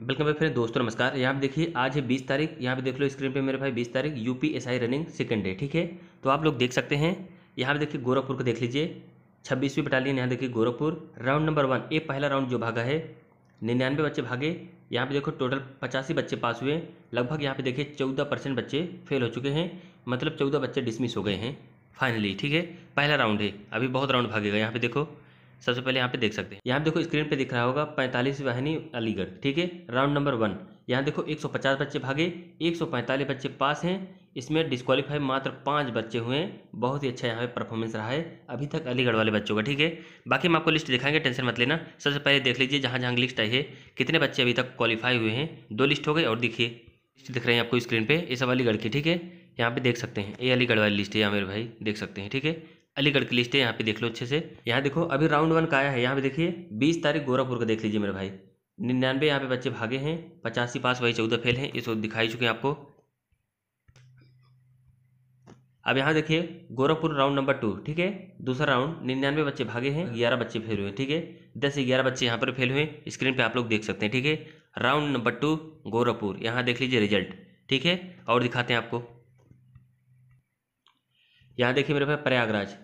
welcome भाई friend दोस्तों नमस्कार यहाँ पे देखिए आज है बीस तारीख यहाँ पे देख लो स्क्रीन पे मेरे भाई बीस तारीख यूपीएसआई रनिंग सेकेंड डे ठीक है तो आप लोग देख सकते हैं यहाँ पे देखिए गोरखपुर को देख लीजिए छब्बीसवीं बटालियन यहाँ देखिए Gorakhpur round number one A पहला राउंड जो भागा है निन्यानवे बच्चे भागे यहाँ पे देखो टोटल पचासी बच्चे पास हुए लगभग यहाँ पे देखिए चौदह परसेंट बच्चे फेल हो चुके हैं मतलब चौदह बच्चे डिसमिस हो गए हैं फाइनली ठीक है पहला राउंड है अभी बहुत राउंड भागेगा यहाँ पे देखो सबसे पहले यहाँ पे देख सकते हैं यहाँ देखो स्क्रीन पे दिख रहा होगा पैंतालीस वाहिनी अलीगढ़ ठीक है राउंड नंबर वन यहाँ देखो 150 बच्चे भागे 145 बच्चे पास हैं इसमें डिस्कालीफाई मात्र पाँच बच्चे हुए हैं बहुत ही अच्छा यहाँ पे परफॉर्मेंस रहा है अभी तक अलीगढ़ वाले बच्चों का ठीक है बाकी हम आपको लिस्ट दिखाएंगे टेंशन मत लेना सबसे पहले देख लीजिए जहाँ जहाँ लिस्ट आई है कितने बच्चे अभी तक क्वालिफाई हुए हैं दो लिस्ट हो गए और देखिए लिस्ट दिख रहे हैं आपको स्क्रीन पर ये सब अलीगढ़ की ठीक है यहाँ पे देख सकते हैं ये अलीगढ़ वाली लिस्ट है यहाँ मेरे भाई देख सकते हैं ठीक है अलीगढ़ की लिस्ट है यहाँ पे देख लो अच्छे से यहाँ देखो अभी राउंड वन का आया है यहाँ पे देखिए बीस तारीख गोरखपुर का देख लीजिए मेरे भाई निन्यानवे यहाँ पे बच्चे भागे हैं पचासी पास वही चौदह फेल हैं इसको दिखाई चुके हैं आपको अब यहाँ देखिए गोरखपुर राउंड नंबर टू ठीक है दूसरा राउंड निन्यानवे बच्चे भागे हैं ग्यारह बच्चे फेल हुए ठीक है दस से ग्यारह बच्चे यहाँ पर फेल हुए स्क्रीन पर आप लोग देख सकते हैं ठीक है राउंड नंबर टू गोरखपुर यहाँ देख लीजिए रिजल्ट ठीक है और दिखाते हैं आपको यहाँ देखिए मेरे भाई प्रयागराज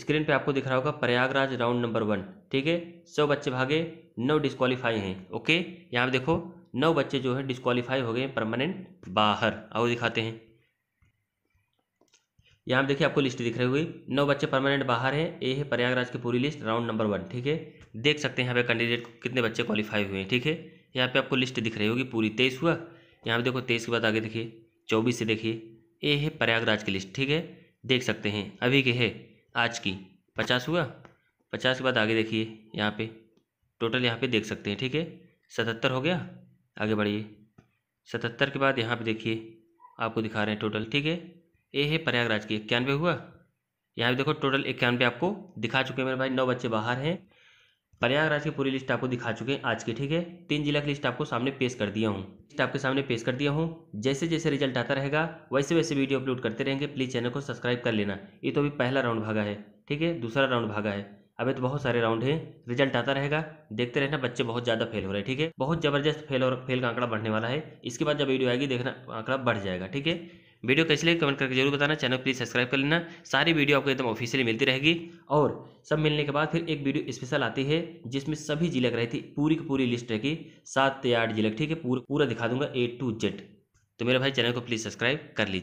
स्क्रीन पे आपको दिख रहा होगा प्रयागराज राउंड नंबर वन ठीक है सौ बच्चे भागे नौ डिस्कालीफाई हैं ओके यहाँ पे देखो नौ बच्चे जो है डिस्कालीफाई हो गए परमानेंट बाहर आओ दिखाते हैं यहाँ पर देखिए आपको लिस्ट दिख रही हुई नौ बच्चे परमानेंट बाहर हैं ये है प्रयागराज की पूरी लिस्ट राउंड नंबर वन ठीक है देख सकते हैं यहाँ पे कैंडिडेट कितने बच्चे क्वालिफाई हुए हैं ठीक है यहाँ पे आपको लिस्ट दिख रही होगी पूरी तेईस हुआ यहाँ पे देखो तेईस के बाद आगे देखिए चौबीस से देखिए ये है प्रयागराज की लिस्ट ठीक है देख सकते हैं अभी के है आज की पचास हुआ पचास के बाद आगे देखिए यहाँ पे टोटल यहाँ पे देख सकते हैं ठीक है सतहत्तर हो गया आगे बढ़िए सतहत्तर के बाद यहाँ पे देखिए आपको दिखा रहे हैं टोटल ठीक है ए है प्रयागराज की इक्यानवे हुआ यहाँ पे देखो टोटल इक्यानवे आपको दिखा चुके हैं मेरे भाई नौ बच्चे बाहर हैं प्रयागराज की पूरी लिस्ट आपको दिखा चुके हैं आज की ठीक है तीन जिला की लिस्ट आपको सामने पेश कर दिया हूँ लिस्ट आपके सामने पेश कर दिया हूँ जैसे जैसे रिजल्ट आता रहेगा वैसे वैसे वीडियो अपलोड करते रहेंगे प्लीज़ चैनल को सब्सक्राइब कर लेना ये तो अभी पहला राउंड भागा है ठीक है दूसरा राउंड भागा है अभी तो बहुत सारे राउंड हैं रिजल्ट आता रहेगा देखते रहना बच्चे बहुत ज़्यादा फेल हो रहे हैं ठीक है बहुत ज़बरदस्त फेल और फेल का आंकड़ा बढ़ने वाला है इसके बाद जब वीडियो आएगी देखना आंकड़ा बढ़ जाएगा ठीक है वीडियो कैसे लगे कमेंट करके जरूर बताना चैनल प्लीज़ सब्सक्राइब कर लेना सारी वीडियो आपको एकदम ऑफिशियली मिलती रहेगी और सब मिलने के बाद फिर एक वीडियो स्पेशल आती है जिसमें सभी की रहती पूरी की पूरी लिस्ट रहेगी सात या आठ जिले ठीक है पूरा पूरा दिखा दूंगा ए टू जेड तो मेरे भाई चैनल को प्लीज़ सब्सक्राइब कर लीजिए